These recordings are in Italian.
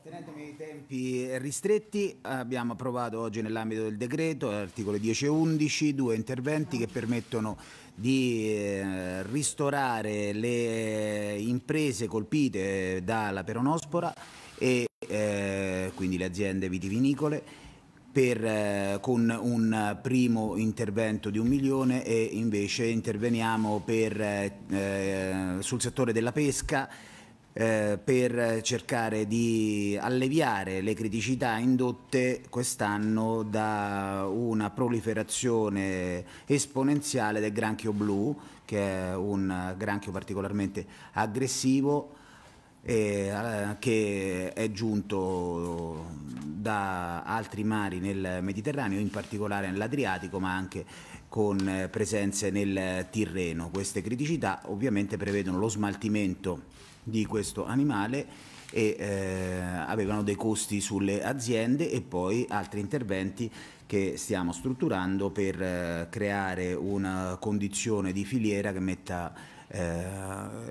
Tenendomi i tempi ristretti, abbiamo approvato oggi nell'ambito del decreto, articoli 10 e 11, due interventi che permettono di eh, ristorare le imprese colpite dalla peronospora e eh, quindi le aziende vitivinicole. Per, eh, con un primo intervento di un milione e invece interveniamo per, eh, eh, sul settore della pesca eh, per cercare di alleviare le criticità indotte quest'anno da una proliferazione esponenziale del granchio blu, che è un granchio particolarmente aggressivo eh, che è giunto da altri mari nel Mediterraneo, in particolare nell'Adriatico, ma anche con eh, presenze nel Tirreno. Queste criticità ovviamente prevedono lo smaltimento di questo animale e eh, avevano dei costi sulle aziende e poi altri interventi che stiamo strutturando per eh, creare una condizione di filiera che metta eh,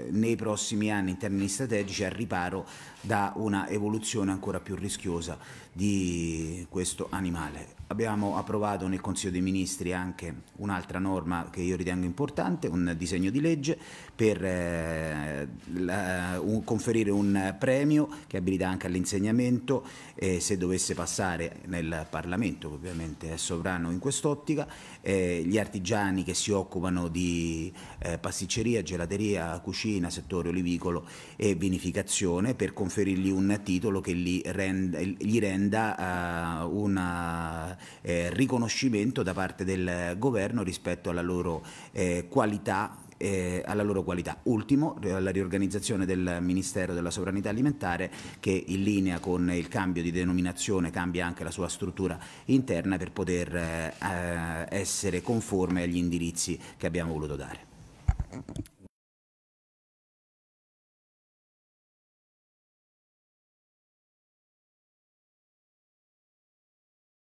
nei prossimi anni in termini strategici al riparo da una evoluzione ancora più rischiosa di questo animale. Abbiamo approvato nel Consiglio dei Ministri anche un'altra norma che io ritengo importante, un disegno di legge per eh, la, un, conferire un premio che abilita anche all'insegnamento eh, se dovesse passare nel Parlamento, ovviamente è sovrano in quest'ottica, eh, gli artigiani che si occupano di eh, pasticceria, gelateria, cucina, settore olivicolo e vinificazione per conferirgli un titolo che gli renda, gli renda uh, un uh, riconoscimento da parte del governo rispetto alla loro uh, qualità eh, alla loro qualità. Ultimo, la riorganizzazione del Ministero della Sovranità Alimentare che in linea con il cambio di denominazione cambia anche la sua struttura interna per poter eh, essere conforme agli indirizzi che abbiamo voluto dare.